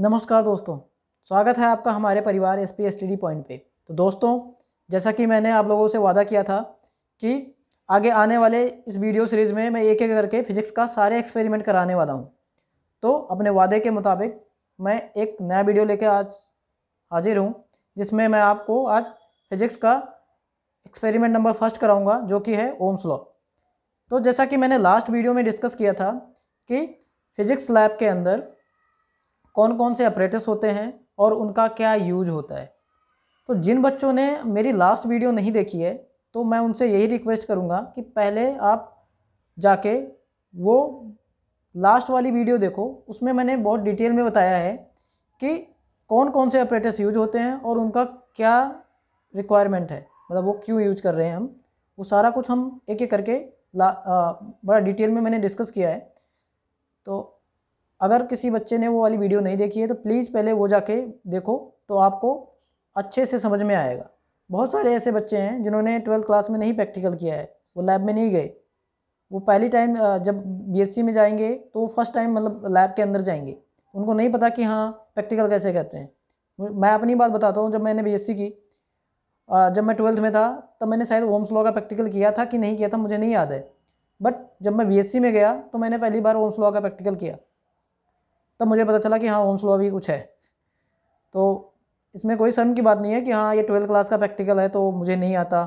नमस्कार दोस्तों स्वागत है आपका हमारे परिवार S P S T D point पे तो दोस्तों जैसा कि मैंने आप लोगों से वादा किया था कि आगे आने वाले इस वीडियो सीरीज़ में मैं एक एक करके फिजिक्स का सारे एक्सपेरिमेंट कराने वाला हूँ तो अपने वादे के मुताबिक मैं एक नया वीडियो लेके आज हाजिर हूँ जिसमें मैं आपको आज फिजिक्स का एक्सपेरिमेंट नंबर फर्स्ट कराऊंगा जो कि है ओम्स लॉ तो जैसा कि मैंने लास्ट वीडियो में डिस्कस किया था कि फिजिक्स लैब के अंदर कौन कौन से अप्रेटस होते हैं और उनका क्या यूज होता है तो जिन बच्चों ने मेरी लास्ट वीडियो नहीं देखी है तो मैं उनसे यही रिक्वेस्ट करूँगा कि पहले आप जाके वो लास्ट वाली वीडियो देखो उसमें मैंने बहुत डिटेल में बताया है कि कौन कौन से अप्रेटिस यूज होते हैं और उनका क्या रिक्वायरमेंट है मतलब वो क्यों यूज कर रहे हैं हम वो सारा कुछ हम एक एक करके ला आ, बड़ा डिटेल में मैंने डिस्कस किया है तो अगर किसी बच्चे ने वो वाली वीडियो नहीं देखी है तो प्लीज़ पहले वो जाके देखो तो आपको अच्छे से समझ में आएगा बहुत सारे ऐसे बच्चे हैं जिन्होंने ट्वेल्थ क्लास में नहीं प्रैक्टिकल किया है वो लैब में नहीं गए वो पहली टाइम जब बीएससी में जाएंगे तो वो फर्स्ट टाइम मतलब लैब के अंदर जाएंगे उनको नहीं पता कि हाँ प्रैक्टिकल कैसे कहते हैं मैं अपनी बात बताता हूँ जब मैंने बीएससी की जब मैं ट्वेल्थ में था तब मैंने शायद ओम्स लॉ का प्रैक्टिकल किया था कि नहीं किया था मुझे नहीं याद है बट जब मैं बी में गया तो मैंने पहली बार ओम्स लॉ का प्रैक्टिकल किया तब मुझे पता चला कि हाँ होम्स लॉ भी कुछ है तो इसमें कोई शर्म की बात नहीं है कि हाँ ये ट्वेल्थ क्लास का प्रैक्टिकल है तो मुझे नहीं आता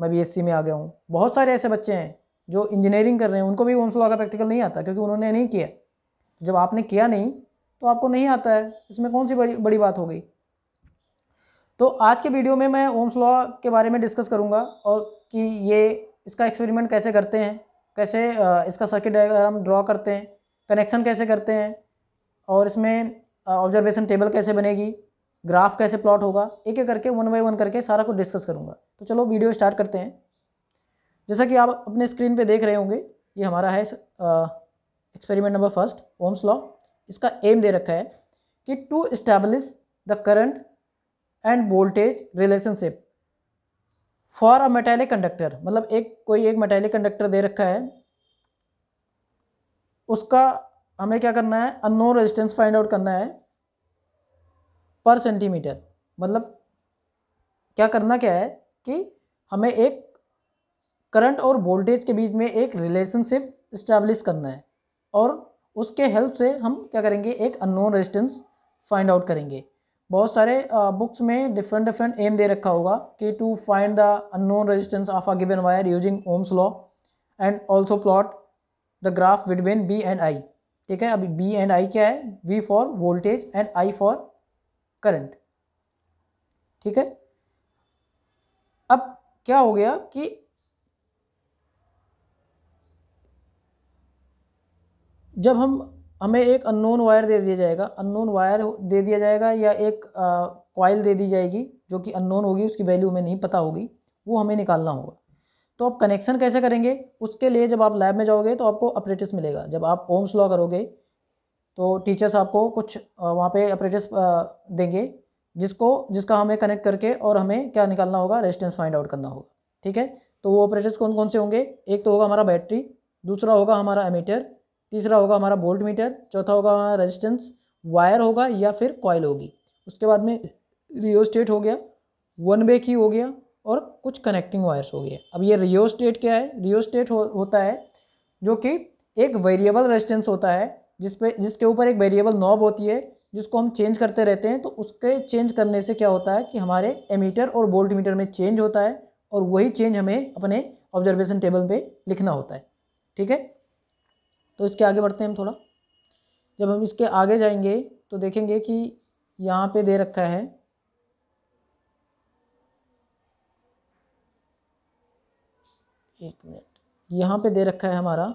मैं सी में आ गया हूँ बहुत सारे ऐसे बच्चे हैं जो इंजीनियरिंग कर रहे हैं उनको भी होम्स लॉ का प्रैक्टिकल नहीं आता क्योंकि उन्होंने नहीं किया जब आपने किया नहीं तो आपको नहीं आता है इसमें कौन सी बड़ी बड़ी बात हो गई तो आज के वीडियो में मैं ओम्स लॉ के बारे में डिस्कस करूँगा और कि ये इसका एक्सपेरिमेंट कैसे करते हैं कैसे इसका सर्किट डायग्राम ड्रॉ करते हैं कनेक्शन कैसे करते हैं और इसमें ऑब्जर्वेशन टेबल कैसे बनेगी ग्राफ कैसे प्लॉट होगा एक एक करके वन बाई वन करके सारा कुछ डिस्कस करूँगा तो चलो वीडियो स्टार्ट करते हैं जैसा कि आप अपने स्क्रीन पर देख रहे होंगे ये हमारा है experiment number first Ohm's law इसका एम दे रखा है कि to establish the current and voltage relationship for a metallic conductor मतलब एक कोई एक मेटेलिक कंडक्टर दे रखा है उसका हमें क्या करना है अननोन रेजिस्टेंस फाइंड आउट करना है पर सेंटीमीटर मतलब क्या करना क्या है कि हमें एक करंट और वोल्टेज के बीच में एक रिलेशनशिप इस्टेब्लिश करना है और उसके हेल्प से हम क्या करेंगे एक अननोन रेजिस्टेंस फाइंड आउट करेंगे बहुत सारे बुक्स में डिफरेंट डिफरेंट एम दे रखा होगा कि to find the unknown resistance of a given wire using Ohm's law and also plot the graph between V and I ठीक है अभी बी एंड आई क्या है V for voltage and I for current ठीक है अब क्या हो गया कि जब हम हमें एक अननोन वायर दे दिया जाएगा अननोन वायर दे दिया जाएगा या एक कॉयल दे दी जाएगी जो कि अननोन होगी उसकी वैल्यू हमें नहीं पता होगी वो हमें निकालना होगा तो आप कनेक्शन कैसे करेंगे उसके लिए जब आप लैब में जाओगे तो आपको अप्रेटिस मिलेगा जब आप ओम्स लॉ करोगे तो टीचर्स आपको कुछ वहाँ पे अप्रेटिस देंगे जिसको जिसका हमें कनेक्ट करके और हमें क्या निकालना होगा रेजिस्टेंस फाइंड आउट करना होगा ठीक है तो वो ऑपरेटर्स कौन कौन से होंगे एक तो होगा हमारा बैटरी दूसरा होगा हमारा एमीटर तीसरा होगा हमारा बोल्ट मीटर चौथा होगा हमारा रेजिस्टेंस वायर होगा या फिर कॉयल होगी उसके बाद में रियोस्टेट हो गया वन बे ही हो गया और कुछ कनेक्टिंग वायर्स हो गए अब ये रियो स्टेट क्या है रियो स्टेट हो, होता है जो कि एक वेरिएबल रेजिस्टेंस होता है जिस पे जिसके ऊपर एक वेरिएबल नॉब होती है जिसको हम चेंज करते रहते हैं तो उसके चेंज करने से क्या होता है कि हमारे एमीटर और वोल्ट मीटर में चेंज होता है और वही चेंज हमें अपने ऑब्जर्वेशन टेबल पे लिखना होता है ठीक है तो इसके आगे बढ़ते हैं हम थोड़ा जब हम इसके आगे जाएंगे तो देखेंगे कि यहाँ पे दे रखा है एक मिनट यहाँ पे दे रखा है हमारा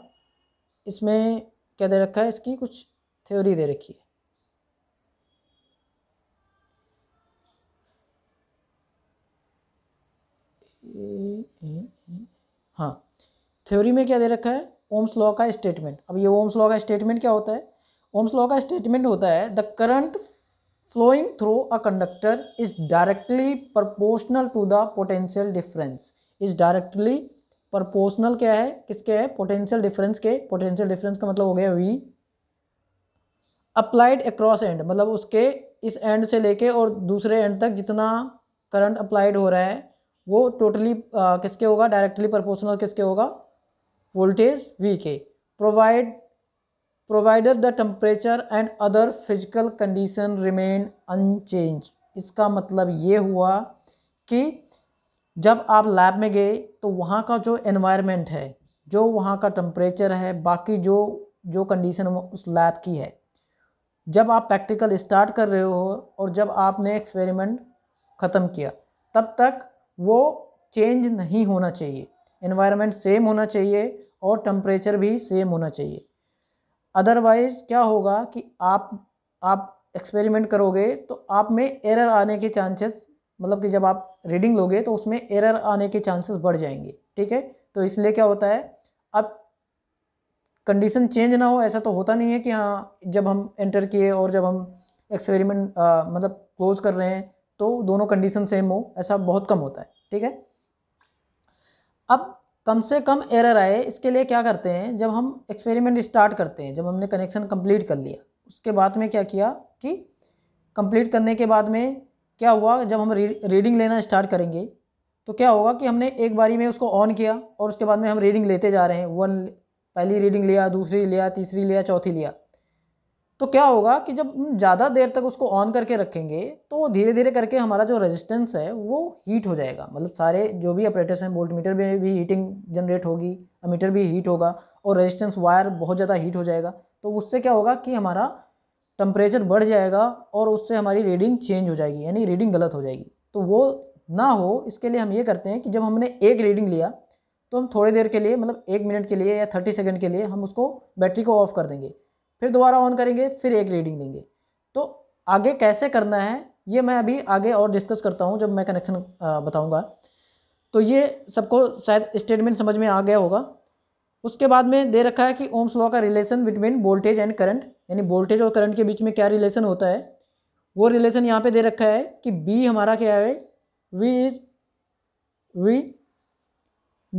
इसमें क्या दे रखा है इसकी कुछ थ्योरी दे रखी है हाँ थ्योरी में क्या दे रखा है ओम्स लॉ का स्टेटमेंट अब ये ओम्स लॉ का स्टेटमेंट क्या होता है ओम्स लॉ का स्टेटमेंट होता है the current flowing through a conductor is directly proportional to the potential difference is directly proportional क्या है किसके है पोटेंशियल डिफरेंस के पोटेंशियल डिफरेंस का मतलब हो गया वी अप्लाइड अक्रॉस एंड मतलब उसके इस एंड से लेके और दूसरे एंड तक जितना करंट अप्लाइड हो रहा है वो टोटली totally, किसके होगा डायरेक्टली प्रपोर्शनल किसके होगा वोल्टेज वी के provide provider the temperature and other physical condition remain unchange इसका मतलब ये हुआ कि जब आप लैब में गए तो वहाँ का जो एनवायरनमेंट है जो वहाँ का टम्परेचर है बाकी जो जो कंडीशन उस लैब की है जब आप प्रैक्टिकल स्टार्ट कर रहे हो और जब आपने एक्सपेरिमेंट ख़त्म किया तब तक वो चेंज नहीं होना चाहिए इन्वायरमेंट सेम होना चाहिए और टम्परेचर भी सेम होना चाहिए अदरवाइज़ क्या होगा कि आप आप एक्सपेरिमेंट करोगे तो आप में एरर आने के चांसेस मतलब कि जब आप रीडिंग लोगे तो उसमें एरर आने के चांसेस बढ़ जाएंगे ठीक है तो इसलिए क्या होता है अब कंडीशन चेंज ना हो ऐसा तो होता नहीं है कि हाँ जब हम एंटर किए और जब हम एक्सपेरिमेंट मतलब क्लोज कर रहे हैं तो दोनों कंडीशन सेम हो ऐसा बहुत कम होता है ठीक है अब कम से कम एरर आए इसके लिए क्या करते हैं जब हम एक्सपेरिमेंट स्टार्ट करते हैं जब हमने कनेक्शन कंप्लीट कर लिया उसके बाद में क्या किया कि कंप्लीट करने के बाद में क्या हुआ जब हम रीडिंग लेना स्टार्ट करेंगे तो क्या होगा कि हमने एक बारी में उसको ऑन किया और उसके बाद में हम रीडिंग लेते जा रहे हैं वन पहली रीडिंग लिया दूसरी लिया तीसरी लिया चौथी लिया तो क्या होगा कि जब हम ज़्यादा देर तक उसको ऑन करके रखेंगे तो धीरे धीरे करके हमारा जो रेजिस्टेंस है वो हीट हो जाएगा मतलब सारे जो भी ऑपरेटर्स हैं वोल्ट मीटर में भी हीटिंग जनरेट होगी मीटर भी हीट होगा और रेजिस्टेंस वायर बहुत ज़्यादा हीट हो जाएगा तो उससे क्या होगा कि हमारा टेम्परेचर बढ़ जाएगा और उससे हमारी रीडिंग चेंज हो जाएगी यानी रीडिंग गलत हो जाएगी तो वो ना हो इसके लिए हम ये करते हैं कि जब हमने एक रीडिंग लिया तो हम थोड़ी देर के लिए मतलब एक मिनट के लिए या थर्टी सेकेंड के लिए हम उसको बैटरी को ऑफ़ कर देंगे फिर दोबारा ऑन करेंगे फिर एक रीडिंग देंगे तो आगे कैसे करना है ये मैं अभी आगे और डिस्कस करता हूँ जब मैं कनेक्शन बताऊँगा तो ये सबको शायद स्टेटमेंट समझ में आ गया होगा उसके बाद में दे रखा है कि ओम्स लॉ का relation between voltage and current यानी वोल्टेज और करंट के बीच में क्या रिलेशन होता है वो रिलेशन यहाँ पे दे रखा है कि बी हमारा क्या है V is V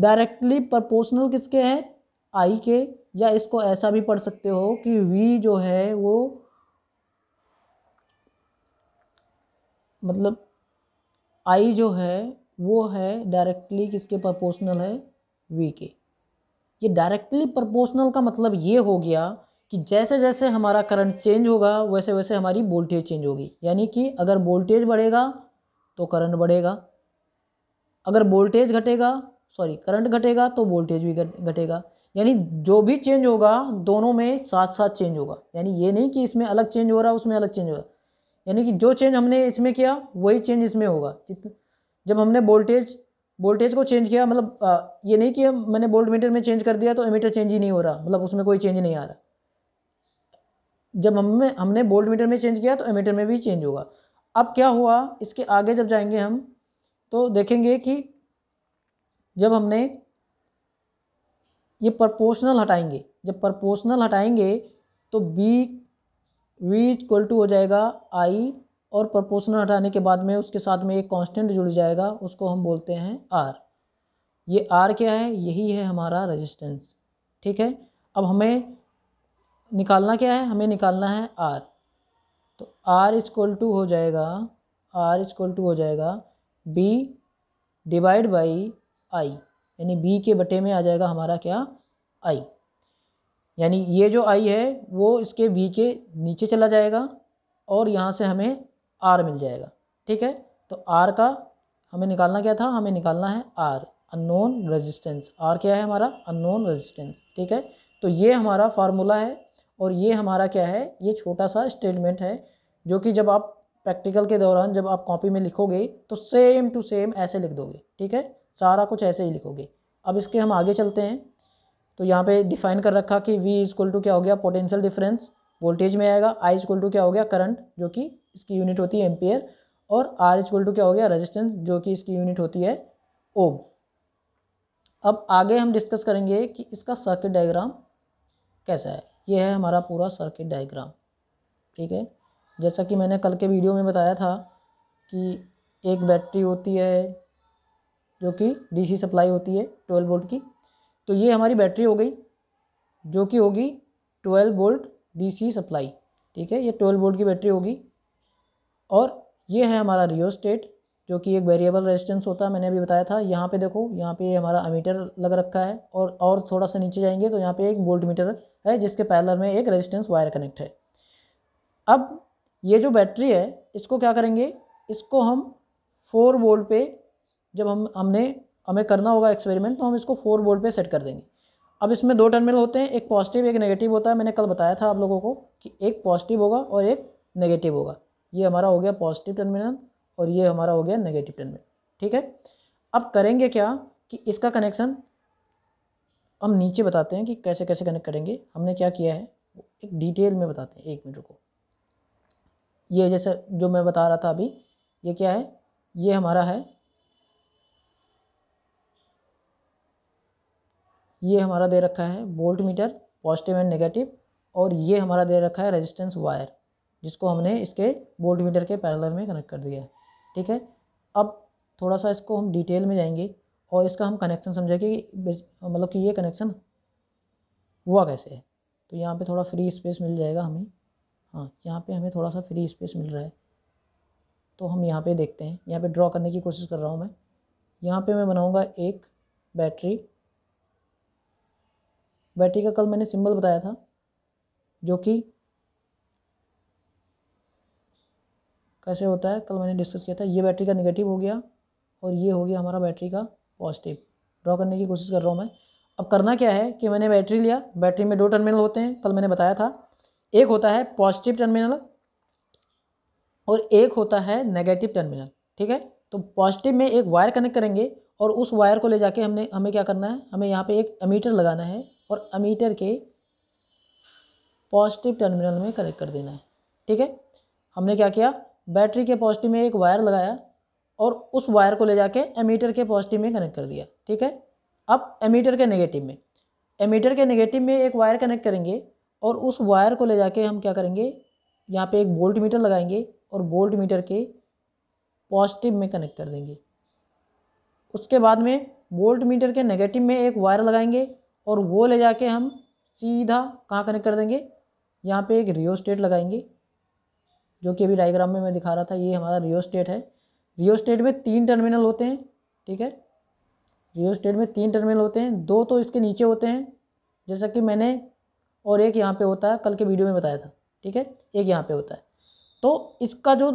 directly proportional किसके हैं आई के या इसको ऐसा भी पढ़ सकते हो कि वी जो है वो मतलब आई जो है वो है डायरेक्टली किसके प्रपोर्शनल है वी के ये डायरेक्टली प्रपोर्शनल का मतलब ये हो गया कि जैसे जैसे हमारा करंट चेंज होगा वैसे वैसे हमारी वोल्टेज चेंज होगी यानी कि अगर वोल्टेज बढ़ेगा तो करंट बढ़ेगा अगर वोल्टेज घटेगा सॉरी करंट घटेगा तो वोल्टेज भी घटेगा यानी जो भी चेंज होगा दोनों में साथ साथ चेंज होगा यानी ये नहीं कि इसमें अलग चेंज हो रहा है उसमें अलग चेंज हो रहा यानी कि जो चेंज हमने इसमें किया वही चेंज इसमें होगा जब हमने वोल्टेज वोल्टेज को चेंज किया मतलब ये नहीं कि मैंने वोल्ट मीटर में चेंज कर दिया तो एमीटर चेंज ही नहीं हो रहा मतलब उसमें कोई चेंज नहीं आ रहा जब हमें हमने बोल्ट मीटर में चेंज किया तो एमीटर में भी चेंज होगा अब क्या हुआ इसके आगे जब जाएंगे हम तो देखेंगे कि जब हमने ये प्रपोर्शनल हटाएंगे जब प्रपोर्शनल हटाएंगे तो बी वी इक्वल टू हो जाएगा आई और प्रपोशनल हटाने के बाद में उसके साथ में एक कांस्टेंट जुड़ जाएगा उसको हम बोलते हैं आर ये आर क्या है यही है हमारा रेजिस्टेंस ठीक है अब हमें निकालना क्या है हमें निकालना है आर तो आर इजक्ल टू हो जाएगा आर इजक्ल टू हो जाएगा बी डिवाइड बाई आई यानी बी के बटे में आ जाएगा हमारा क्या आई यानी ये जो आई है वो इसके बी के नीचे चला जाएगा और यहाँ से हमें आर मिल जाएगा ठीक है तो आर का हमें निकालना क्या था हमें निकालना है आर अननोन रेजिस्टेंस आर क्या है हमारा अननोन रेजिस्टेंस ठीक है तो ये हमारा फार्मूला है और ये हमारा क्या है ये छोटा सा स्टेटमेंट है जो कि जब आप प्रैक्टिकल के दौरान जब आप कॉपी में लिखोगे तो सेम टू सेम ऐसे लिख दोगे ठीक है सारा कुछ ऐसे ही लिखोगे अब इसके हम आगे चलते हैं तो यहाँ पे डिफाइन कर रखा कि V इजक्ल टू क्या हो गया पोटेंशियल डिफरेंस वोल्टेज में आएगा I इजक्ल टू क्या हो गया करंट जो कि इसकी यूनिट होती है एम्पियर और R इजक्ल टू क्या हो गया रेजिस्टेंस जो कि इसकी यूनिट होती है ओम अब आगे हम डिस्कस करेंगे कि इसका सर्किट डायग्राम कैसा है ये है हमारा पूरा सर्किट डायग्राम ठीक है जैसा कि मैंने कल के वीडियो में बताया था कि एक बैटरी होती है जो कि डीसी सप्लाई होती है ट्वेल्व वोल्ट की तो ये हमारी बैटरी हो गई जो कि होगी ट्वेल्व वोल्ट डीसी सप्लाई ठीक है ये ट्वेल्व वोल्ट की बैटरी होगी और ये है हमारा रियो स्टेट जो कि एक वेरिएबल रेजिस्टेंस होता है मैंने अभी बताया था यहाँ पे देखो यहाँ पे हमारा अमीटर लग रखा है और और थोड़ा सा नीचे जाएंगे तो यहाँ पे एक वोल्ट मीटर है जिसके पैलर में एक रेजिस्टेंस वायर कनेक्ट है अब ये जो बैटरी है इसको क्या करेंगे इसको हम फोर वोल्ट पे जब हम हमने हमें करना होगा एक्सपेरिमेंट तो हम इसको फोर वोल्ट पे सेट कर देंगे अब इसमें दो टर्मिनल होते हैं एक पॉजिटिव एक नेगेटिव होता है मैंने कल बताया था आप लोगों को कि एक पॉजिटिव होगा और एक नेगेटिव होगा ये हमारा हो गया पॉजिटिव टर्मिनल और ये हमारा हो गया नेगेटिव टर्मिनल ठीक है अब करेंगे क्या कि इसका कनेक्शन हम नीचे बताते हैं कि कैसे कैसे कनेक्ट करेंगे हमने क्या किया है एक डिटेल में बताते हैं एक मिनट को ये जैसे जो मैं बता रहा था अभी ये क्या है ये हमारा है ये हमारा दे रखा है voltmeter positive and negative और ये हमारा दे रखा है रेजिस्टेंस वायर जिसको हमने इसके वोल्ट मीटर के पैरेलल में कनेक्ट कर दिया है ठीक है अब थोड़ा सा इसको हम डिटेल में जाएंगे और इसका हम कनेक्शन समझेंगे कि मतलब कि ये कनेक्शन हुआ कैसे है तो यहाँ पे थोड़ा फ्री स्पेस मिल जाएगा हमें हाँ यहाँ पे हमें थोड़ा सा फ्री स्पेस मिल रहा है तो हम यहाँ पे देखते हैं यहाँ पे ड्रॉ करने की कोशिश कर रहा हूँ मैं यहाँ पे मैं बनाऊँगा एक बैटरी बैटरी का कल मैंने सिंबल बताया था जो कि कैसे होता है कल मैंने डिस्कस किया था ये बैटरी का निगेटिव हो गया और ये हो गया हमारा बैटरी का पॉजिटिव ड्रॉ करने की कोशिश कर रहा हूँ मैं अब करना क्या है कि मैंने बैटरी लिया बैटरी में दो टर्मिनल होते हैं कल मैंने बताया था एक होता है पॉजिटिव टर्मिनल और एक होता है नेगेटिव टर्मिनल ठीक है तो पॉजिटिव में एक वायर कनेक्ट करेंगे और उस वायर को ले जाके हमने हमें क्या करना है हमें यहाँ पे एक अमीटर लगाना है और अमीटर के पॉजिटिव टर्मिनल में कनेक्ट कर देना है ठीक है हमने क्या किया बैटरी के पॉजिटिव में एक वायर लगाया और उस वायर को ले जाके एमीटर के पॉजिटिव में कनेक्ट कर दिया ठीक है अब एमीटर के नेगेटिव में एमीटर के नेगेटिव में एक वायर कनेक्ट करेंगे और उस वायर को ले जाके हम क्या करेंगे यहाँ पे एक बोल्ट मीटर लगाएंगे और बोल्ट मीटर के पॉजिटिव में कनेक्ट कर देंगे उसके बाद में बोल्ट मीटर के नेगेटिव में एक वायर लगाएंगे और वो ले जाके हम सीधा कहाँ कनेक्ट कर देंगे यहाँ पे एक रियो स्टेट लगाएंगे जो कि अभी डायग्राम में मैं दिखा रहा था ये हमारा रियो स्टेट है रियो स्टेट में तीन टर्मिनल होते हैं ठीक है रियो स्टेट में तीन टर्मिनल होते हैं दो तो इसके नीचे होते हैं जैसा कि मैंने और एक यहाँ पे होता है कल के वीडियो में बताया था ठीक है एक यहाँ पे होता है तो इसका जो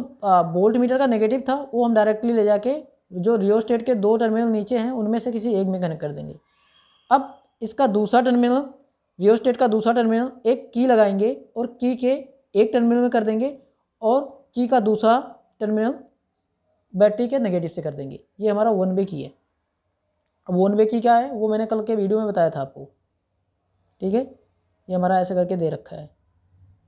बोल्ट मीटर का नेगेटिव था वो हम डायरेक्टली ले जाके जो रियो स्टेट के दो टर्मिनल नीचे हैं उनमें से किसी एक में कनेक्ट कर देंगे अब इसका दूसरा टर्मिनल रियो स्टेट का दूसरा टर्मिनल एक की लगाएंगे और की के एक टर्मिनल में कर देंगे और की का दूसरा टर्मिनल बैटरी के नेगेटिव से कर देंगे ये हमारा वन वे की है अब वन वे की क्या है वो मैंने कल के वीडियो में बताया था आपको ठीक है ये हमारा ऐसे करके दे रखा है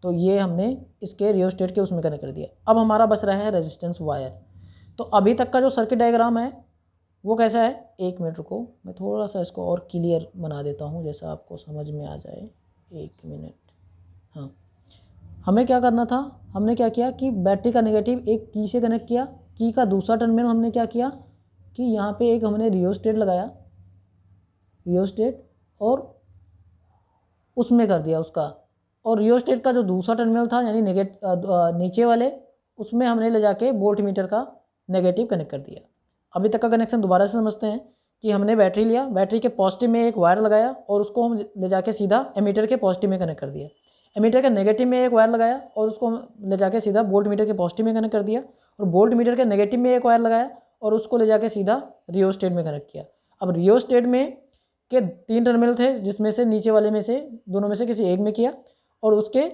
तो ये हमने इसके रियो स्टेट के उसमें कनेक्ट कर दिया अब हमारा बस रहा है रेजिस्टेंस वायर तो अभी तक का जो सर्किट डायग्राम है वो कैसा है एक मिनट रुको मैं थोड़ा सा इसको और क्लियर बना देता हूँ जैसा आपको समझ में आ जाए एक मिनट हाँ हमें क्या करना था हमने क्या किया कि बैटरी का नेगेटिव एक की से कनेक्ट किया की का दूसरा टर्मिनल हमने क्या किया कि यहाँ पे एक हमने रियो स्टेट लगाया रियो स्टेट और उसमें कर दिया उसका और रियो स्टेट का जो दूसरा टर्मिनल था यानी नेगेट नीचे वाले उसमें हमने ले जाके बोल्ट मीटर का नेगेटिव कनेक्ट कर दिया अभी तक का कनेक्शन दोबारा से समझते हैं कि हमने बैटरी लिया बैटरी के पॉजिटिव में एक वायर लगाया और उसको हम ले जाके सीधा एमीटर के पॉजिटिव में कनेक्ट कर दिया एमीटर के नेगेटिव में एक वायर लगाया और उसको ले जाके सीधा बोल्ट मीटर के पॉजिटिव में कनेक्ट कर दिया और वोल्ट मीटर के नेगेटिव में एक वायर लगाया और उसको ले जाके सीधा रियो स्टेट में कनेक्ट किया अब रियो स्टेट में के तीन टर्मिनल थे जिसमें से नीचे वाले में से दोनों में से किसी एक में किया और उसके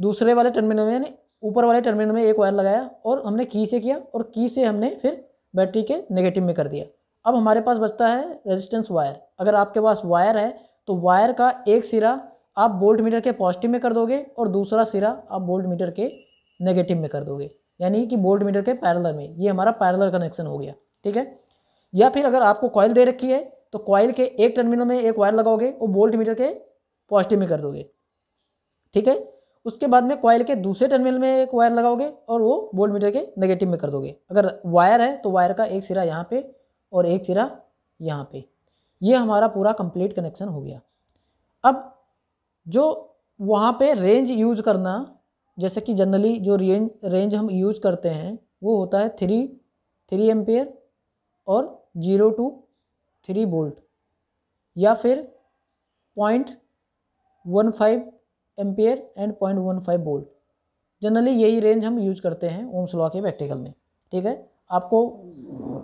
दूसरे वाले टर्मिनल में यानी ऊपर वाले टर्मिनल में एक वायर लगाया और हमने की से किया और की से हमने फिर बैटरी के नेगेटिव में कर दिया अब हमारे पास बचता है रेजिस्टेंस वायर अगर आपके पास वायर है तो वायर का एक सिरा आप बोल्ट मीटर के पॉजिटिव में कर दोगे और दूसरा सिरा आप बोल्ट मीटर के नेगेटिव में कर दोगे यानी कि बोल्ट मीटर के पैरलर में ये हमारा पैरलर कनेक्शन हो गया ठीक है या फिर अगर आपको कॉयल दे रखी है तो कॉयल के एक टर्मिनल में एक वायर लगाओगे और बोल्ट मीटर के पॉजिटिव में कर दोगे ठीक है उसके बाद में कॉयल के दूसरे टर्मिनल में एक वायर लगाओगे और वो बोल्ट मीटर के नेगेटिव में कर दोगे अगर वायर है तो वायर का एक सिरा यहाँ पे और एक सिरा यहाँ पे ये हमारा पूरा कंप्लीट कनेक्शन हो गया अब जो वहाँ पे रेंज यूज करना जैसे कि जनरली जो रेंज रेंज हम यूज करते हैं वो होता है थ्री थ्री एम्पेयर और जीरो टू थ्री बोल्ट या फिर point one five ampere and point one five volt generally यही रेंज हम यूज करते हैं ओम्स लॉ के प्रैक्टिकल में ठीक है आपको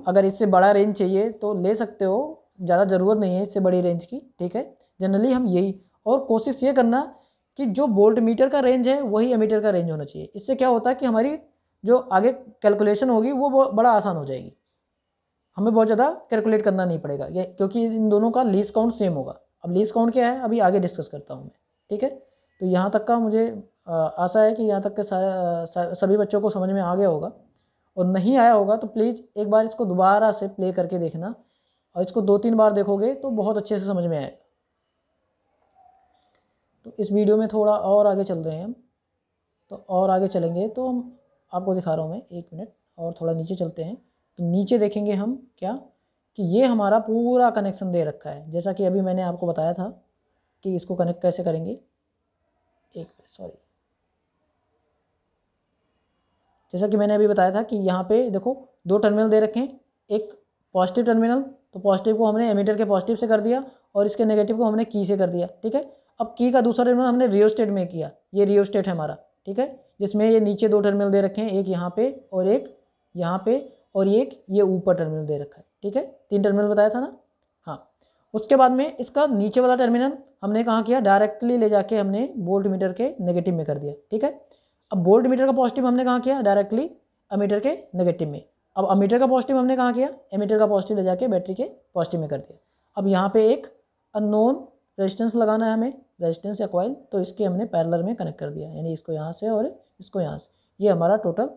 अगर इससे बड़ा रेंज चाहिए तो ले सकते हो ज़्यादा ज़रूरत नहीं है इससे बड़ी रेंज की ठीक है जनरली हम यही और कोशिश ये करना कि जो बोल्ट मीटर का रेंज है वही एमीटर का रेंज होना चाहिए इससे क्या होता है कि हमारी जो आगे कैलकुलेशन होगी वो बड़ा आसान हो जाएगी हमें बहुत ज़्यादा कैलकुलेट करना नहीं पड़ेगा ये क्योंकि इन दोनों का लीज काउंट सेम होगा अब लीज काउंट क्या है अभी आगे डिस्कस करता हूँ मैं ठीक है तो यहाँ तक का मुझे आशा है कि यहाँ तक के सारे सभी बच्चों को समझ में आ गया होगा और नहीं आया होगा तो प्लीज़ एक बार इसको दोबारा से प्ले करके देखना और इसको दो तीन बार देखोगे तो बहुत अच्छे से समझ में आएगा तो इस वीडियो में थोड़ा और आगे चल रहे हैं हम तो और आगे चलेंगे तो हम आपको दिखा रहा हूँ मैं एक मिनट और थोड़ा नीचे चलते हैं तो नीचे देखेंगे हम क्या कि ये हमारा पूरा कनेक्शन दे रखा है जैसा कि अभी मैंने आपको बताया था कि इसको कनेक्ट कैसे करेंगे एक सॉरी जैसा कि मैंने अभी बताया था कि यहाँ पे देखो दो टर्मिनल दे रखे हैं एक पॉजिटिव टर्मिनल तो पॉजिटिव को हमने एमीटर के पॉजिटिव से कर दिया और इसके नेगेटिव को हमने की से कर दिया ठीक है अब की का दूसरा टर्मिनल हमने रियो स्टेट में किया ये रियो स्टेट है हमारा ठीक है जिसमें ये नीचे दो टर्मिनल दे रखे हैं एक यहाँ पे और एक यहाँ पे और एक ये ऊपर टर्मिनल दे रखा है ठीक है तीन टर्मिनल बताया था ना हाँ उसके बाद में इसका नीचे वाला टर्मिनल हमने कहाँ किया डायरेक्टली ले जाके हमने बोल्ट मीटर के नेगेटिव में कर दिया ठीक है अब बोल्ट मीटर का पॉजिटिव हमने कहाँ किया डायरेक्टली अमीटर के नेगेटिव में अब अमीटर का पॉजिटिव हमने कहाँ किया एमीटर का पॉजिटिव ले जाके बैटरी के पॉजिटिव में कर दिया अब यहाँ पे एक अननोन रेजिस्टेंस लगाना है हमें रेजिस्टेंस या कॉइल तो इसके हमने पैरलर में कनेक्ट कर दिया यानी इसको यहाँ से और इसको यहाँ से ये हमारा टोटल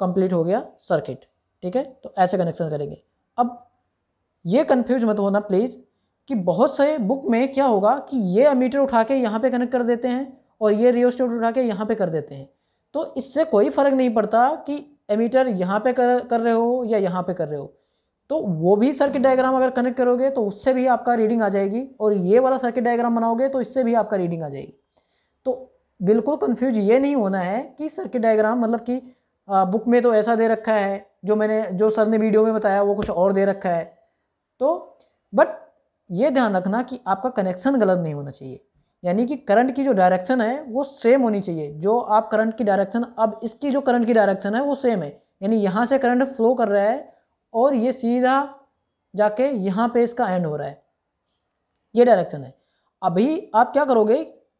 कंप्लीट हो गया सर्किट ठीक है तो ऐसे कनेक्शन करेंगे अब ये कन्फ्यूज मत होना प्लीज़ कि बहुत से बुक में क्या होगा कि ये अमीटर उठा के यहाँ पर कनेक्ट कर देते हैं और ये रियोस्टेट उठा के यहाँ पर कर देते हैं तो इससे कोई फ़र्क नहीं पड़ता कि एमीटर यहाँ पे कर कर रहे हो या यहाँ पे कर रहे हो तो वो भी सर्किट डायग्राम अगर कनेक्ट करोगे तो उससे भी आपका रीडिंग आ जाएगी और ये वाला सर्किट डायग्राम बनाओगे तो इससे भी आपका रीडिंग आ जाएगी तो बिल्कुल कन्फ्यूज ये नहीं होना है कि सर्किट डायग्राम मतलब कि बुक में तो ऐसा दे रखा है जो मैंने जो सर ने वीडियो में बताया वो कुछ और दे रखा है तो बट ये ध्यान रखना कि आपका कनेक्शन गलत नहीं होना चाहिए यानी कि करंट की जो डायरेक्शन है वो सेम होनी चाहिए जो आप करंट की डायरेक्शन अब इसकी जो करंट की डायरेक्शन है वो सेम है यानी यहाँ से करंट फ्लो कर रहा है और ये सीधा जाके यहाँ पे इसका एंड हो रहा है ये डायरेक्शन है अभी आप क्या करोगे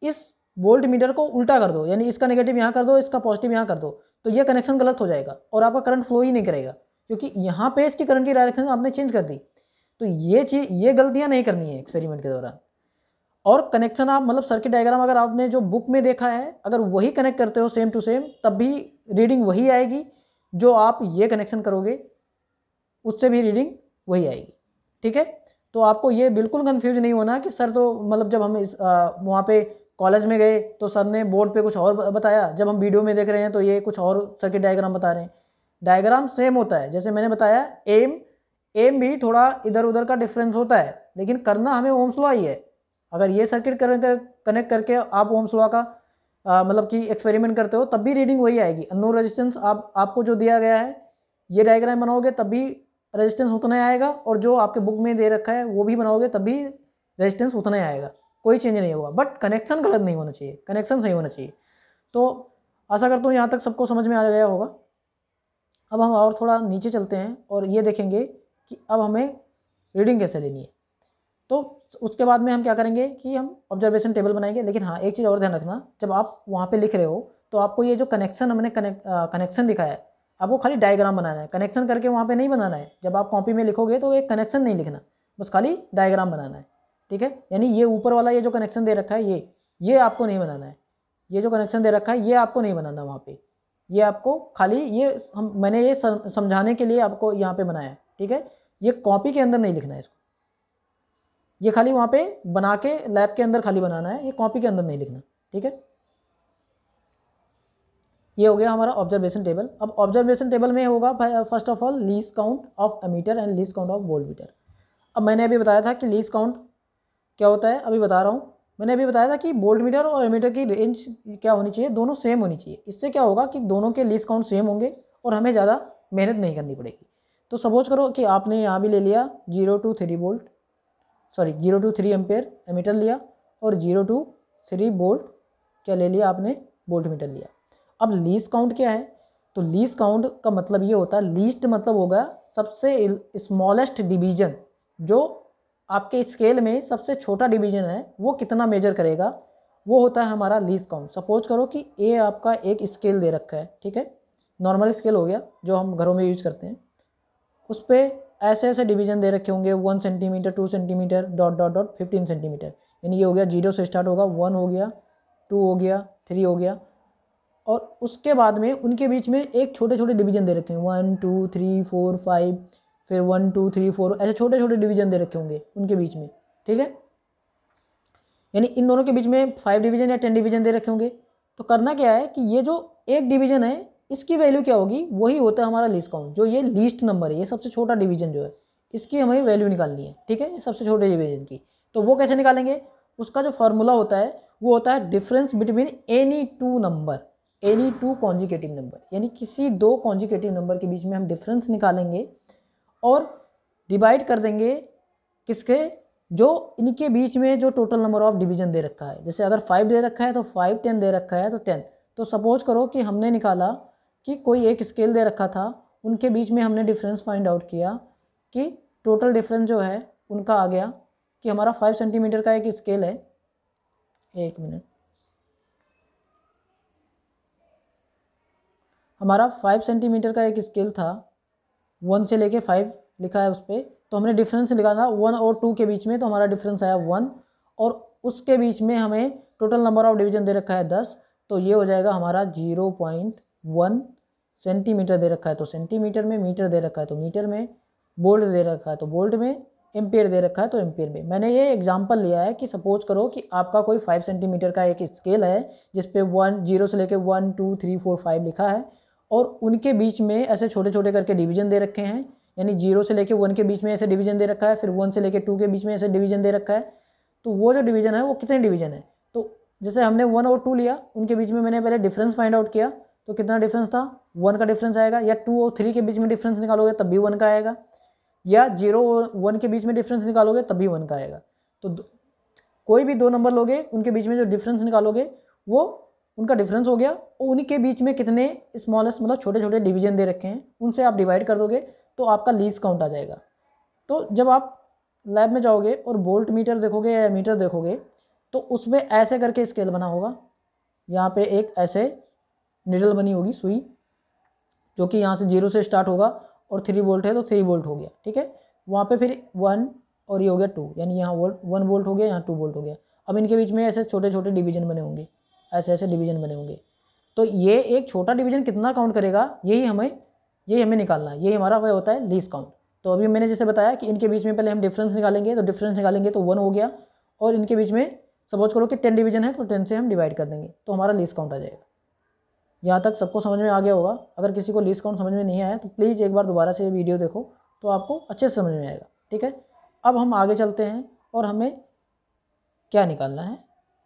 इस वोल्ट मीटर को उल्टा कर दो यानी इसका नेगेटिव यहाँ कर दो इसका पॉजिटिव यहाँ कर दो तो ये कनेक्शन गलत हो जाएगा और आपका करंट फ्लो ही नहीं करेगा क्योंकि यहाँ पे इसकी करंट की डायरेक्शन आपने चेंज कर दी तो ये चीज़ ये गलतियाँ नहीं करनी है एक्सपेरिमेंट के दौरान और कनेक्शन आप मतलब सर्किट डायग्राम अगर आपने जो बुक में देखा है अगर वही कनेक्ट करते हो सेम टू सेम तब भी रीडिंग वही आएगी जो आप ये कनेक्शन करोगे उससे भी रीडिंग वही आएगी ठीक है तो आपको ये बिल्कुल कन्फ्यूज नहीं होना कि सर तो मतलब जब हम इस वहाँ पे कॉलेज में गए तो सर ने बोर्ड पे कुछ और बताया जब हम वीडियो में देख रहे हैं तो ये कुछ और सर्किट डायग्राम बता रहे हैं डायग्राम सेम होता है जैसे मैंने बताया एम एम भी थोड़ा इधर उधर का डिफरेंस होता है लेकिन करना हमें ओम लॉ ही है अगर ये सर्किट कर, कर, कनेक्ट करके आप ओम लॉ का मतलब कि एक्सपेरिमेंट करते हो तब भी रीडिंग वही आएगी अनोन रजिस्टेंस आप आपको जो दिया गया है ये डायग्राम बनाओगे तब भी रेजिस्टेंस उतना ही आएगा और जो आपके बुक में दे रखा है वो भी बनाओगे तब भी रेजिस्टेंस उतना ही आएगा कोई चेंज नहीं होगा बट कनेक्शन गलत नहीं होना चाहिए कनेक्शन सही होना चाहिए तो आशा करता हूँ यहाँ तक सबको समझ में आ गया होगा अब हम और थोड़ा नीचे चलते हैं और ये देखेंगे कि अब हमें रीडिंग कैसे लेनी है तो उसके बाद में हम क्या करेंगे कि हम ऑब्जर्वेशन टेबल बनाएंगे लेकिन हाँ एक चीज़ और ध्यान रखना जब आप वहाँ पे लिख रहे हो तो आपको ये जो कनेक्शन हमने कनेक्ट कनेक्शन दिखाया है आपको खाली डायग्राम बनाना है कनेक्शन करके वहाँ पे नहीं बनाना है जब आप कॉपी में लिखोगे तो एक कनेक्शन नहीं लिखना बस खाली डायग्राम बनाना है ठीक है यानी ये ऊपर वाला ये जो कनेक्शन दे रखा है ये ये आपको नहीं बनाना है ये जो कनेक्शन दे रखा है ये आपको नहीं बनाना वहाँ पर ये आपको खाली ये हम मैंने ये समझाने के लिए आपको यहाँ पर बनाया है ठीक है ये कॉपी के अंदर नहीं लिखना है इसको ये खाली वहाँ पर बना के लैब के अंदर खाली बनाना है ये कॉपी के अंदर नहीं लिखना ठीक है ये हो गया हमारा ऑब्जर्वेशन टेबल अब ऑब्जर्वेशन टेबल में होगा first of all least count of ammeter and least count of voltmeter अब मैंने अभी बताया था कि लीज काउंट क्या होता है अभी बता रहा हूँ मैंने अभी बताया था कि बोल्ट मीटर और अमीटर की रेंज क्या होनी चाहिए दोनों सेम होनी चाहिए इससे क्या होगा कि दोनों के लीज काउंट सेम होंगे और हमें ज़्यादा मेहनत नहीं करनी पड़ेगी तो सपोज करो कि आपने यहाँ भी ले लिया zero two three volt sorry zero two three ampere ammeter लिया और जीरो टू थ्री बोल्ट क्या ले लिया आपने बोल्ट मीटर लिया अब लीज काउंट क्या है तो लीज काउंट का मतलब ये होता है लीस्ट मतलब होगा सबसे स्मॉलेस्ट डिवीजन जो आपके स्केल में सबसे छोटा डिवीजन है वो कितना मेजर करेगा वो होता है हमारा लीज काउंट सपोज करो कि ए आपका एक स्केल दे रखा है ठीक है नॉर्मल स्केल हो गया जो हम घरों में यूज करते हैं उस पर ऐसे ऐसे डिवीजन दे रखे होंगे one centimetre two centimetre dot dot dot fifteen centimetre यानी ये हो गया जीरो से स्टार्ट होगा वन हो गया टू हो गया थ्री हो गया और उसके बाद में उनके बीच में एक छोटे छोटे डिवीजन दे रखे हैं one two three four five फिर वन टू थ्री फोर ऐसे छोटे छोटे डिवीजन दे रखे होंगे उनके बीच में ठीक है यानी इन दोनों के बीच में फाइव डिवीजन या टेन डिवीजन दे रखे होंगे तो करना क्या है कि ये जो एक डिवीजन है इसकी वैल्यू क्या होगी वही होता है हमारा लिस्ट काउंट जो ये लीस्ट नंबर है ये सबसे छोटा डिवीजन जो है इसकी हमें वैल्यू निकालनी है ठीक है सबसे छोटे डिवीजन की तो वो कैसे निकालेंगे उसका जो फॉर्मूला होता है वो होता है difference between any two number any two consecutive number यानी किसी दो कॉन्जिकेटिव नंबर के बीच में हम डिफरेंस निकालेंगे और डिवाइड कर देंगे किसके जो इनके बीच में जो टोटल नंबर ऑफ डिवीजन दे रखा है जैसे अगर फाइव दे रखा है तो फाइव टेन दे रखा है तो टेन तो सपोज करो कि हमने निकाला कि कोई एक स्केल दे रखा था उनके बीच में हमने डिफरेंस फाइंड आउट किया कि टोटल डिफरेंस जो है उनका आ गया कि हमारा फाइव सेंटीमीटर का एक स्केल है एक मिनट हमारा फाइव सेंटीमीटर का एक स्केल था वन से लेके फाइव लिखा है उस पर तो हमने डिफरेंस निकाला वन और टू के बीच में तो हमारा डिफरेंस आया वन और उसके बीच में हमें टोटल नंबर ऑफ डिवीजन दे रखा है दस तो ये हो जाएगा हमारा जीरो पॉइंट वन सेंटीमीटर दे रखा है तो सेंटीमीटर में मीटर दे रखा है तो मीटर में बोल्ट दे रखा है तो बोल्ट में एम्पेयर दे रखा है तो एम्पेयर में मैंने ये एग्जाम्पल लिया है कि सपोज करो कि आपका कोई फाइव सेंटीमीटर का एक स्केल है जिसपे वन जीरो से लेके one two three four five लिखा है और उनके बीच में ऐसे छोटे छोटे करके डिवीजन दे रखे हैं यानी जीरो से लेके वन के बीच में ऐसे डिवीजन दे रखा है फिर वन से लेके टू के बीच में ऐसे डिवीजन दे रखा है तो वो जो डिवीजन है वो कितने डिवीजन है तो जैसे हमने वन और टू लिया उनके बीच में मैंने पहले डिफरेंस फाइंड आउट किया तो कितना डिफरेंस था वन का डिफरेंस आएगा या टू और थ्री के बीच में डिफरेंस निकालोगे तब भी वन का आएगा या जीरो और वन के बीच में डिफरेंस निकालोगे तब भी वन का आएगा तो कोई भी दो नंबर लोगे उनके बीच में जो डिफरेंस निकालोगे वो उनका डिफरेंस हो गया और बीच में कितने स्मॉलेस्ट मतलब छोटे छोटे डिवीजन दे रखे हैं उनसे आप डिवाइड कर दोगे तो आपका लीज काउंट आ जाएगा तो जब आप लैब में जाओगे और बोल्ट मीटर देखोगे या मीटर देखोगे तो उसमें ऐसे करके स्केल बना होगा यहाँ पे एक ऐसे निडल बनी होगी सुई जो कि यहाँ से जीरो से स्टार्ट होगा और थ्री बोल्ट है तो थ्री बोल्ट हो गया ठीक है वहाँ पे फिर वन और ये हो गया टू यानी यहाँ वोल्ट वन बोल्ट हो गया यहाँ टू बोल्ट हो गया अब इनके बीच में ऐसे छोटे छोटे डिवीजन बने होंगे ऐसे ऐसे डिवीजन बने होंगे तो ये एक छोटा डिवीजन कितना काउंट करेगा यही हमें यही हमें निकालना है यही हमारा वह होता है लीस काउंट तो अभी मैंने जैसे बताया कि इनके बीच में पहले हम डिफरेंस निकालेंगे तो डिफरेंस निकालेंगे तो वन हो गया और इनके बीच में सपोज करो कि टेन डिवीजन है तो टेन से हम डिवाइड कर देंगे तो हमारा लीस काउंट आ जाएगा यहाँ तक सबको समझ में आ गया होगा अगर किसी को लीस काउंट समझ में नहीं आया तो प्लीज़ एक बार दोबारा से ये वीडियो देखो तो आपको अच्छे से समझ में आएगा ठीक है अब हम आगे चलते हैं और हमें क्या निकालना है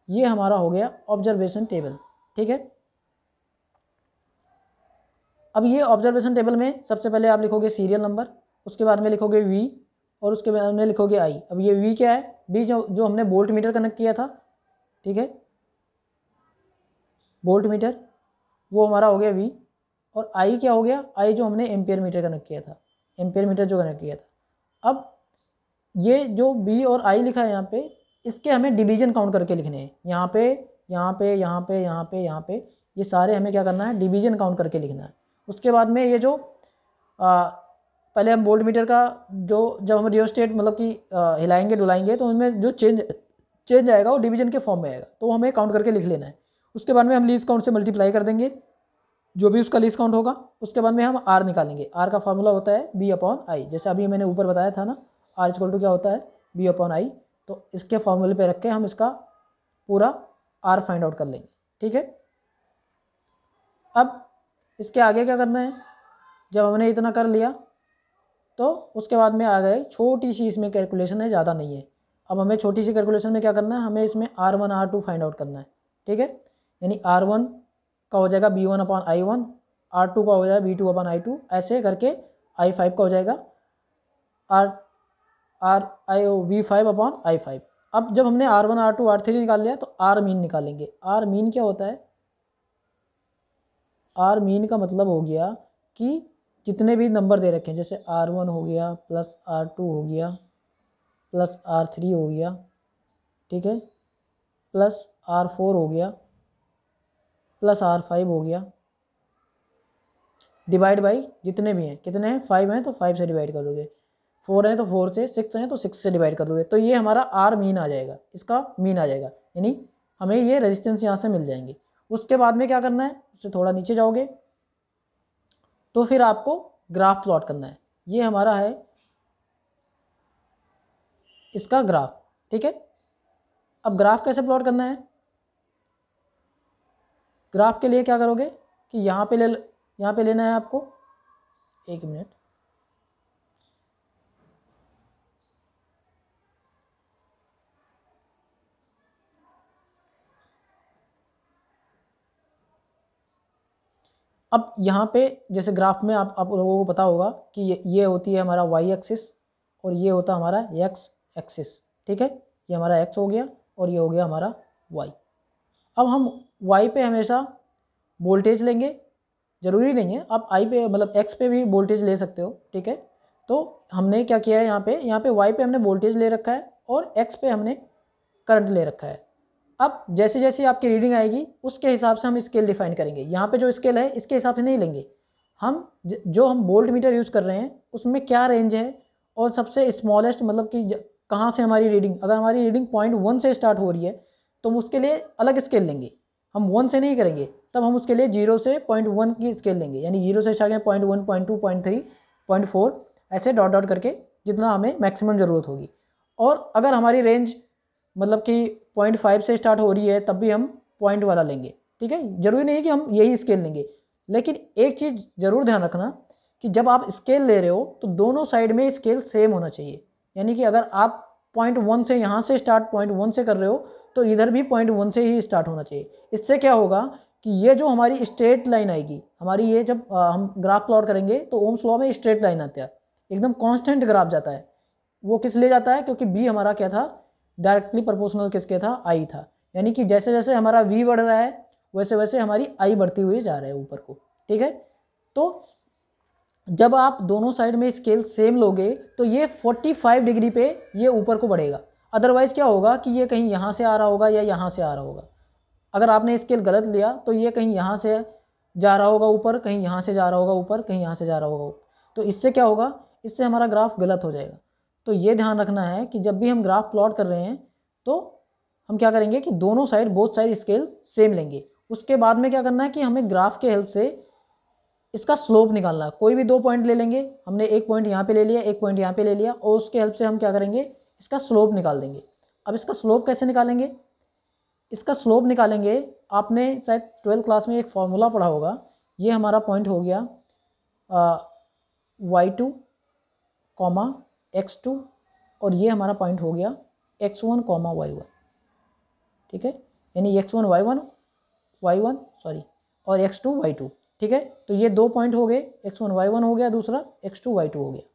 ये हमारा हो गया ऑब्जर्वेशन टेबल ठीक है अब ये ऑब्जर्वेशन टेबल में सबसे पहले आप लिखोगे सीरियल नंबर उसके बाद में लिखोगे वी और उसके बाद में लिखोगे आई अब ये वी क्या है बी जो जो हमने बोल्ट मीटर कनेक्ट किया था ठीक है बोल्ट मीटर वो हमारा हो गया वी और आई क्या हो गया आई जो हमने एम्पेयर मीटर कनेक्ट किया था एम्पियर मीटर जो कनेक्ट किया था अब ये जो बी और आई लिखा है यहाँ पे इसके हमें डिवीजन काउंट करके लिखने हैं यहाँ पे यहाँ पे यहाँ पे यहाँ पे यहाँ पे ये सारे हमें क्या करना है डिवीजन काउंट करके लिखना है उसके बाद में ये जो आ, पहले हम वोल्ट मीटर का जो जब हम रियो स्टेट मतलब कि हिलाएंगे डुलाएंगे तो उनमें जो चेंज चेंज आएगा वो डिवीजन के फॉर्म में आएगा तो हमें काउंट करके लिख लेना है उसके बाद में हम लीज काउंट से मल्टीप्लाई कर देंगे जो भी उसका लीज काउंट होगा उसके बाद में हम आर निकालेंगे आर का फॉर्मूला होता है बी अपॉन आई जैसे अभी मैंने ऊपर बताया था ना आर इजक्वल टू क्या होता है बी अपॉन आई तो इसके फॉर्मूले पे रख के हम इसका पूरा आर फाइंड आउट कर लेंगे ठीक है अब इसके आगे क्या करना है जब हमने इतना कर लिया तो उसके बाद में आ गए छोटी सी इसमें कैलकुलेशन है ज़्यादा नहीं है अब हमें छोटी सी कैलकुलेशन में क्या करना है हमें इसमें R one R two find out करना है ठीक है यानी आर वन का हो जाएगा B one upon I one R two का हो जाएगा B two upon I two ऐसे करके आई फाइव का हो जाएगा R R I O V five upon I five अब जब हमने R one R two R three निकाल लिया तो आर मीन निकालेंगे आर मीन क्या होता है आर मीन का मतलब हो गया कि जितने भी नंबर दे रखे हैं जैसे आर वन हो गया प्लस आर टू हो गया प्लस आर थ्री हो गया ठीक है प्लस आर फोर हो गया प्लस आर फाइव हो गया डिवाइड बाई जितने भी हैं कितने हैं फाइव हैं तो फाइव से डिवाइड कर दोगे फोर हैं तो फोर से सिक्स हैं तो सिक्स से डिवाइड कर दोगे तो ये हमारा आर मीन आ जाएगा इसका मीन आ जाएगा यानी हमें ये रेजिस्टेंस यहाँ से मिल जाएंगे उसके बाद में क्या करना है उससे थोड़ा नीचे जाओगे तो फिर आपको ग्राफ प्लॉट करना है ये हमारा है इसका ग्राफ ठीक है अब ग्राफ कैसे प्लॉट करना है ग्राफ के लिए क्या करोगे कि यहाँ पे ले यहाँ पे लेना है आपको एक मिनट अब यहाँ पे जैसे ग्राफ में आप आप लोगों को पता होगा कि ये ये होती है हमारा वाई एक्सिस और ये होता हमारा एक्स एक्सिस ठीक है ये हमारा एक्स हो गया और ये हो गया हमारा वाई अब हम वाई पे हमेशा वोल्टेज लेंगे ज़रूरी नहीं है आप आई पे मतलब एक्स पे भी वोल्टेज ले सकते हो ठीक है तो हमने क्या किया है यहाँ पे यहाँ पे वाई पे हमने वोल्टेज ले रखा है और एक्स पे हमने करंट ले रखा है अब जैसे जैसे आपकी रीडिंग आएगी उसके हिसाब से हम स्केल डिफाइन करेंगे यहाँ पे जो स्केल है इसके हिसाब से नहीं लेंगे हम जो हम बोल्ट मीटर यूज कर रहे हैं उसमें क्या रेंज है और सबसे स्मॉलेस्ट मतलब कि कहाँ से हमारी रीडिंग अगर हमारी रीडिंग पॉइंट वन से स्टार्ट हो रही है तो हम उसके लिए अलग स्केल लेंगे हम वन से नहीं करेंगे तब हम उसके लिए जीरो से पॉइंट वन की स्केल लेंगे यानी जीरो से स्टार्ट करें point one point two point three point four ऐसे डॉट डॉट करके जितना हमें मैक्सिमम ज़रूरत होगी और अगर हमारी रेंज मतलब कि पॉइंट फाइव से स्टार्ट हो रही है तब भी हम पॉइंट वाला लेंगे ठीक है जरूरी नहीं है कि हम यही स्केल लेंगे लेकिन एक चीज़ ज़रूर ध्यान रखना कि जब आप स्केल ले रहे हो तो दोनों साइड में स्केल सेम होना चाहिए यानी कि अगर आप पॉइंट वन से यहाँ से स्टार्ट पॉइंट वन से कर रहे हो तो इधर भी पॉइंट वन से ही स्टार्ट होना चाहिए इससे क्या होगा कि ये जो हमारी स्ट्रेट लाइन आएगी हमारी ये जब आ, हम ग्राफ प्लॉट करेंगे तो ओम्स लॉ में स्ट्रेट लाइन आता है एकदम कांस्टेंट ग्राफ जाता है वो किस लिए जाता है क्योंकि बी हमारा क्या था डायरेक्टली प्रोपोर्शनल किसके था आई था यानी कि जैसे जैसे हमारा वी बढ़ रहा है वैसे वैसे हमारी आई बढ़ती हुई जा रहा है ऊपर को ठीक है तो जब आप दोनों साइड में स्केल सेम लोगे तो ये 45 डिग्री पे ये ऊपर को बढ़ेगा अदरवाइज़ क्या होगा कि ये कहीं यहाँ से आ रहा होगा या यहाँ से आ रहा होगा अगर आपने स्केल गलत लिया तो ये कहीं यहाँ से जा रहा होगा ऊपर कहीं यहाँ से जा रहा होगा ऊपर कहीं यहाँ से जा रहा होगा तो इससे क्या होगा इससे हमारा ग्राफ गलत हो जाएगा तो ये ध्यान रखना है कि जब भी हम ग्राफ प्लॉट कर रहे हैं तो हम क्या करेंगे कि दोनों side both side scale same लेंगे उसके बाद में क्या करना है कि हमें ग्राफ के हेल्प से इसका स्लोप निकालना है कोई भी दो पॉइंट ले लेंगे हमने एक पॉइंट यहाँ पे ले लिया एक पॉइंट यहाँ पे ले लिया और उसके हेल्प से हम क्या करेंगे इसका स्लोप निकाल देंगे अब इसका स्लोप कैसे निकालेंगे इसका स्लोप निकालेंगे आपने शायद ट्वेल्थ क्लास में एक फार्मूला पढ़ा होगा ये हमारा पॉइंट हो गया Y two comma X two और ये हमारा पॉइंट हो गया X one comma Y one ठीक है यानी X one Y one Y one sorry और एक्स टू वाई टू ठीक है तो ये दो पॉइंट हो गए एक्स वन वाई वन हो गया दूसरा एक्स टू वाई टू हो गया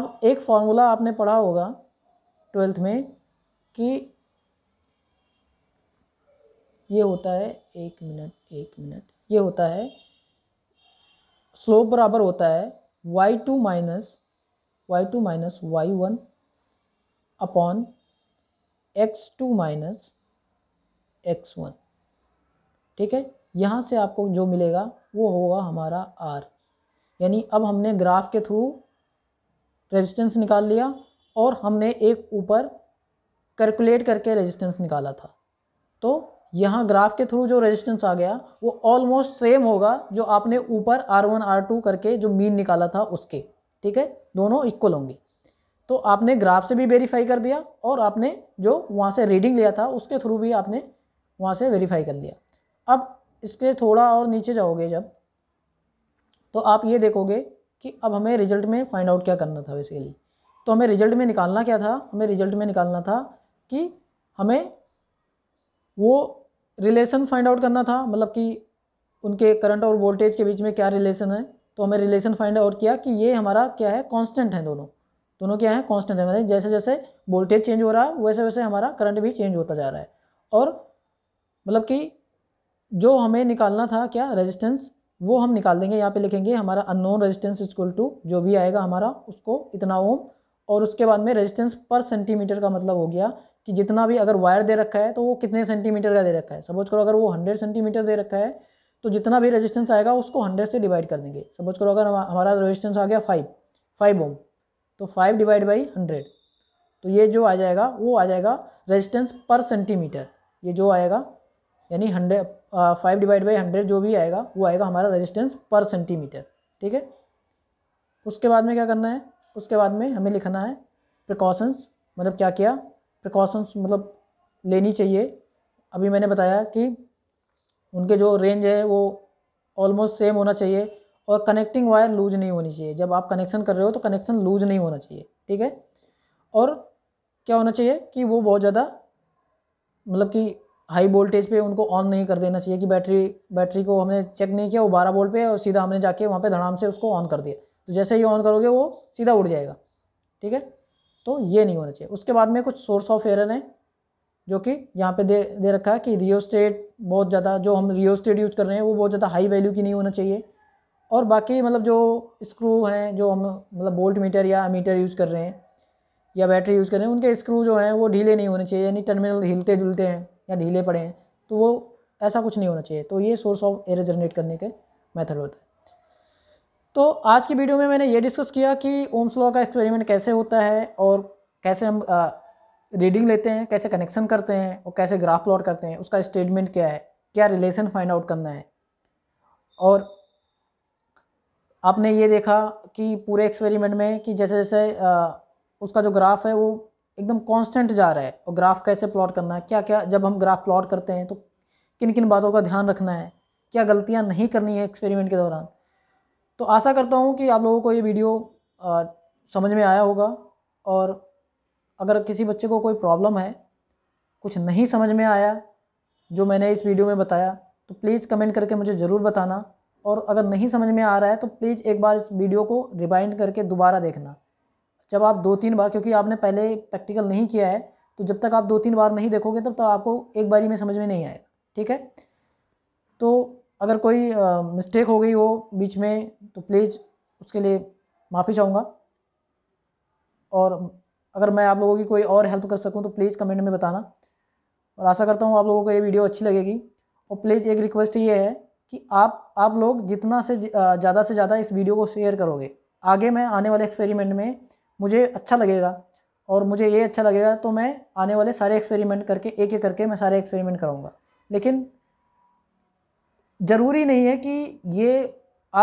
अब एक फार्मूला आपने पढ़ा होगा ट्वेल्थ में कि ये होता है एक मिनट एक मिनट ये होता है स्लोप बराबर होता है Y two minus Y two minus Y one upon X two minus X one ठीक है यहाँ से आपको जो मिलेगा वो होगा हमारा आर यानी अब हमने ग्राफ के थ्रू रेजिस्टेंस निकाल लिया और हमने एक ऊपर कैलकुलेट करके रेजिस्टेंस निकाला था तो यहाँ ग्राफ के थ्रू जो रेजिस्टेंस आ गया वो ऑलमोस्ट सेम होगा जो आपने ऊपर आर वन आर टू करके जो मीन निकाला था उसके ठीक है दोनों इक्वल होंगी तो आपने ग्राफ से भी वेरीफाई कर दिया और आपने जो वहाँ से रीडिंग लिया था उसके थ्रू भी आपने वहाँ से वेरीफाई कर लिया अब इसके थोड़ा और नीचे जाओगे जब तो आप ये देखोगे कि अब हमें रिजल्ट में फाइंड आउट क्या करना था बेसिकली तो हमें रिजल्ट में निकालना क्या था हमें रिजल्ट में निकालना था कि हमें वो रिलेशन फाइंड आउट करना था मतलब कि उनके करंट और वोल्टेज के बीच में क्या रिलेशन है तो हमें रिलेशन फाइंड आउट किया कि ये हमारा क्या है कांस्टेंट है दोनों दोनों क्या है कांस्टेंट है मतलब जैसे जैसे वोल्टेज चेंज हो रहा है वैसे वैसे हमारा करंट भी चेंज होता जा रहा है और मतलब कि जो हमें निकालना था क्या रेजिस्टेंस वो हम निकाल देंगे यहाँ पे लिखेंगे हमारा अननोन रेजिस्टेंस इक्वल टू जो भी आएगा हमारा उसको इतना ओम और उसके बाद में रेजिस्टेंस पर सेंटीमीटर का मतलब हो गया कि जितना भी अगर वायर दे रखा है तो वो कितने सेंटीमीटर का दे रखा है सपोज करो अगर वो हंड्रेड सेंटीमीटर दे रखा है तो जितना भी रेजिस्टेंस आएगा उसको हंड्रेड से डिवाइड कर देंगे सपोज करो अगर हमारा रेजिस्टेंस आ गया फाइव फाइव ओम तो फाइव डिवाइड बाई हंड्रेड तो ये जो आ जाएगा वो आ जाएगा रेजिस्टेंस पर सेंटीमीटर ये जो आएगा यानी hundred five divide by hundred जो भी आएगा वो आएगा हमारा रेजिस्टेंस पर सेंटीमीटर ठीक है उसके बाद में क्या करना है उसके बाद में हमें लिखना है प्रिकॉशंस मतलब क्या किया प्रिकॉशंस मतलब लेनी चाहिए अभी मैंने बताया कि उनके जो रेंज है वो ऑलमोस्ट सेम होना चाहिए और कनेक्टिंग वायर लूज नहीं होनी चाहिए जब आप कनेक्शन कर रहे हो तो कनेक्शन लूज नहीं होना चाहिए ठीक है और क्या होना चाहिए कि वो बहुत ज़्यादा मतलब कि हाई वोल्टेज पे उनको ऑन नहीं कर देना चाहिए कि बैटरी बैटरी को हमने चेक नहीं किया वो बारह वोल्ट पे और सीधा हमने जाके वहाँ पे धड़ाम से उसको ऑन कर दिया तो जैसे ही ऑन करोगे वो सीधा उड़ जाएगा ठीक है तो ये नहीं होना चाहिए उसके बाद में कुछ सोर्स ऑफ एयर हैं जो कि यहाँ पे दे दे रखा है कि रियो स्टेट बहुत ज़्यादा जो हम रियो स्टेट यूज़ कर रहे हैं वो बहुत ज़्यादा हाई वैल्यू की नहीं होना चाहिए और बाकी मतलब जो स्क्रू हैं जो हम मतलब बोल्ट मीटर या मीटर यूज़ कर रहे हैं या बैटरी यूज़ कर रहे हैं उनके स्क्रू जो हैं वो ढीले नहीं होने चाहिए यानी टर्मिनल हिलते जुलते हैं या ढीले पड़े हैं तो वो ऐसा कुछ नहीं होना चाहिए तो ये सोर्स ऑफ एयर जनरेट करने के मैथड होते हैं तो आज की वीडियो में मैंने ये डिस्कस किया कि ओम्स लॉ का एक्सपेरिमेंट कैसे होता है और कैसे हम रीडिंग लेते हैं कैसे कनेक्शन करते हैं और कैसे ग्राफ प्लॉट करते हैं उसका स्टेटमेंट क्या है क्या रिलेशन फाइंड आउट करना है और आपने ये देखा कि पूरे एक्सपेरिमेंट में कि जैसे जैसे उसका जो ग्राफ है वो एकदम कांस्टेंट जा रहा है और ग्राफ कैसे प्लॉट करना है क्या क्या जब हम ग्राफ प्लॉट करते हैं तो किन किन बातों का ध्यान रखना है क्या गलतियाँ नहीं करनी है एक्सपेरिमेंट के दौरान तो आशा करता हूँ कि आप लोगों को ये वीडियो समझ में आया होगा और अगर किसी बच्चे को कोई प्रॉब्लम है कुछ नहीं समझ में आया जो मैंने इस वीडियो में बताया तो प्लीज़ कमेंट करके मुझे ज़रूर बताना और अगर नहीं समझ में आ रहा है तो प्लीज़ एक बार इस वीडियो को रिवाइंड करके दोबारा देखना जब आप दो तीन बार क्योंकि आपने पहले प्रैक्टिकल नहीं किया है तो जब तक आप दो तीन बार नहीं देखोगे तब तक आपको एक बारी में समझ में नहीं आएगा ठीक है तो अगर कोई मिस्टेक हो गई हो बीच में तो प्लीज़ उसके लिए माफ़ी चाहूँगा और अगर मैं आप लोगों की कोई और हेल्प कर सकूँ तो प्लीज़ कमेंट में बताना और आशा करता हूँ आप लोगों को ये वीडियो अच्छी लगेगी और प्लीज़ एक रिक्वेस्ट ये है कि आप आप लोग जितना से ज़्यादा से ज़्यादा इस वीडियो को शेयर करोगे आगे मैं आने वाले एक्सपेरिमेंट में मुझे अच्छा लगेगा और मुझे ये अच्छा लगेगा तो मैं आने वाले सारे एक्सपेरिमेंट करके एक एक करके मैं सारे एक्सपेरिमेंट कराऊंगा लेकिन ज़रूरी नहीं है कि ये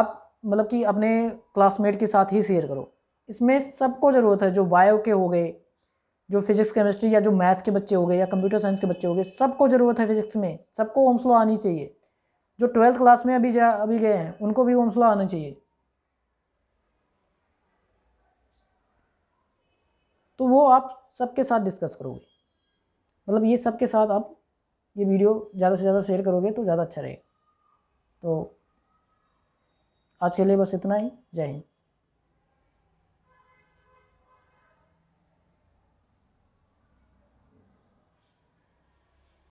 आप मतलब कि अपने क्लासमेट के साथ ही शेयर करो इसमें सबको ज़रूरत है जो बायो के हो गए जो फिजिक्स केमिस्ट्री या जो मैथ के बच्चे हो गए या कंप्यूटर साइंस के बच्चे हो गए सबको ज़रूरत है फिजिक्स में सबको ओम्स लॉ आनी चाहिए जो ट्वेल्थ क्लास में अभी जा अभी गए हैं उनको भी ओम्स लॉ आना चाहिए तो वो आप सबके साथ डिस्कस करोगे मतलब ये सबके साथ आप ये वीडियो ज़्यादा से ज़्यादा शेयर करोगे तो ज़्यादा अच्छा रहेगा तो आज के लिए बस इतना ही जय हिंद